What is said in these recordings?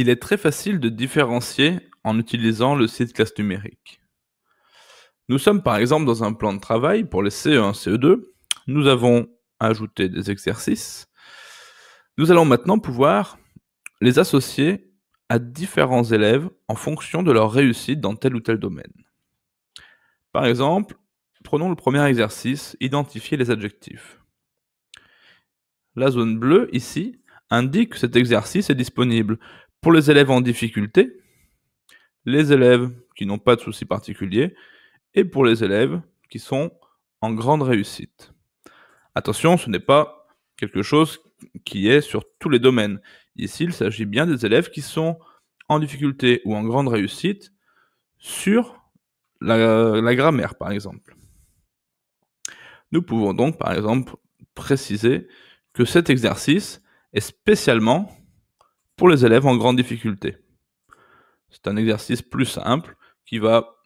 Il est très facile de différencier en utilisant le site classe numérique. Nous sommes par exemple dans un plan de travail pour les CE1, CE2. Nous avons ajouté des exercices. Nous allons maintenant pouvoir les associer à différents élèves en fonction de leur réussite dans tel ou tel domaine. Par exemple, prenons le premier exercice, identifier les adjectifs. La zone bleue, ici, indique que cet exercice est disponible pour les élèves en difficulté, les élèves qui n'ont pas de soucis particuliers et pour les élèves qui sont en grande réussite. Attention, ce n'est pas quelque chose qui est sur tous les domaines. Ici, il s'agit bien des élèves qui sont en difficulté ou en grande réussite sur la, grammaire, par exemple. Nous pouvons donc, par exemple, préciser que cet exercice est spécialement pour les élèves en grande difficulté. C'est un exercice plus simple qui va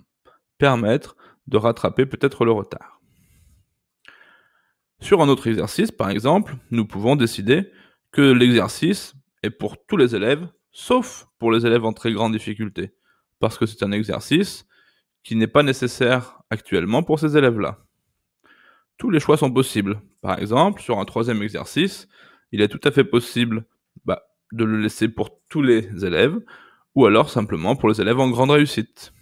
permettre de rattraper peut-être le retard. Sur un autre exercice, par exemple, nous pouvons décider que l'exercice est pour tous les élèves, sauf pour les élèves en très grande difficulté, parce que c'est un exercice qui n'est pas nécessaire actuellement pour ces élèves-là. Tous les choix sont possibles. Par exemple, sur un troisième exercice, il est tout à fait possible de le laisser pour tous les élèves, ou alors simplement pour les élèves en grande réussite.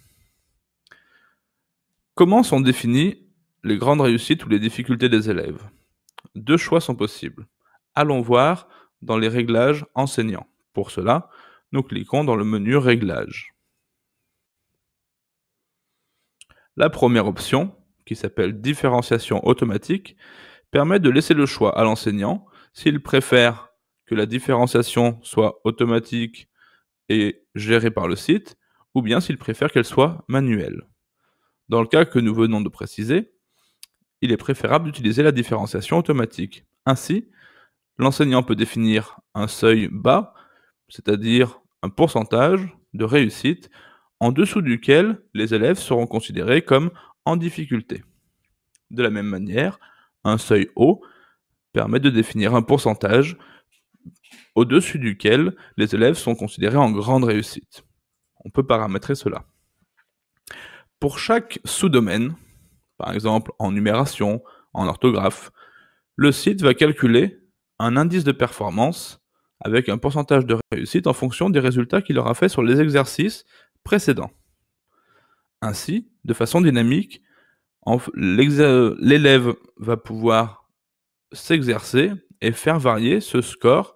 Comment sont définies les grandes réussites ou les difficultés des élèves Deux choix sont possibles. Allons voir dans les réglages enseignants. Pour cela, nous cliquons dans le menu Réglages. La première option, qui s'appelle différenciation automatique, permet de laisser le choix à l'enseignant s'il préfère la différenciation soit automatique et gérée par le site, ou bien s'il préfère qu'elle soit manuelle. Dans le cas que nous venons de préciser, il est préférable d'utiliser la différenciation automatique. Ainsi, l'enseignant peut définir un seuil bas, c'est-à-dire un pourcentage de réussite en dessous duquel les élèves seront considérés comme en difficulté. De la même manière, un seuil haut permet de définir un pourcentage au-dessus duquel les élèves sont considérés en grande réussite. On peut paramétrer cela. Pour chaque sous-domaine, par exemple en numération, en orthographe, le site va calculer un indice de performance avec un pourcentage de réussite en fonction des résultats qu'il aura fait sur les exercices précédents. Ainsi, de façon dynamique, l'élève va pouvoir s'exercer et faire varier ce score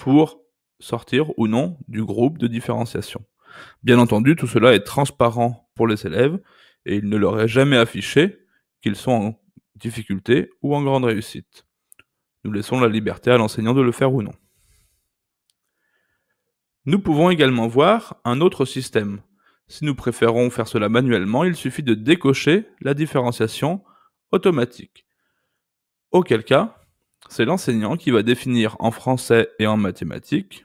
pour sortir ou non du groupe de différenciation. Bien entendu, tout cela est transparent pour les élèves et il ne leur est jamais affiché qu'ils sont en difficulté ou en grande réussite. Nous laissons la liberté à l'enseignant de le faire ou non. Nous pouvons également voir un autre système. Si nous préférons faire cela manuellement, il suffit de décocher la différenciation automatique. Auquel cas, c'est l'enseignant qui va définir en français et en mathématiques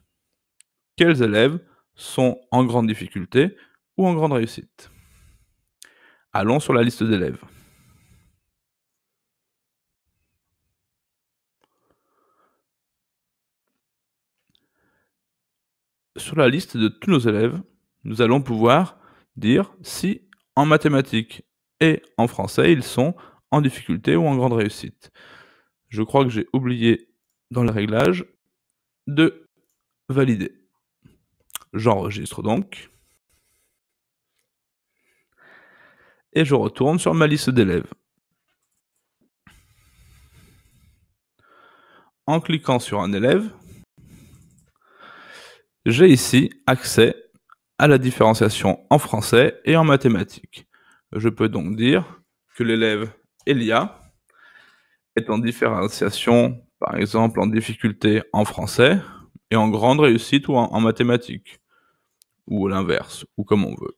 quels élèves sont en grande difficulté ou en grande réussite. Allons sur la liste d'élèves. Sur la liste de tous nos élèves, nous allons pouvoir dire si en mathématiques et en français ils sont en difficulté ou en grande réussite. Je crois que j'ai oublié dans le réglage de valider. J'enregistre donc. Et je retourne sur ma liste d'élèves. En cliquant sur un élève, j'ai ici accès à la différenciation en français et en mathématiques. Je peux donc dire que l'élève Elia est en différenciation, par exemple en difficulté en français et en grande réussite ou en, mathématiques, ou l'inverse, ou comme on veut.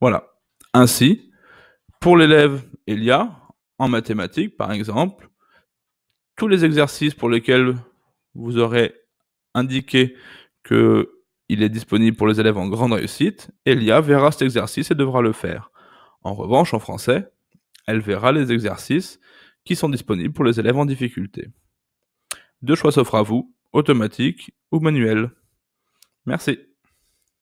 Voilà. Ainsi, pour l'élève Elia, en mathématiques par exemple, tous les exercices pour lesquels vous aurez indiqué qu'il est disponible pour les élèves en grande réussite, Elia verra cet exercice et devra le faire. En revanche, en français, elle verra les exercices qui sont disponibles pour les élèves en difficulté. Deux choix s'offrent à vous, automatique ou manuel. Merci.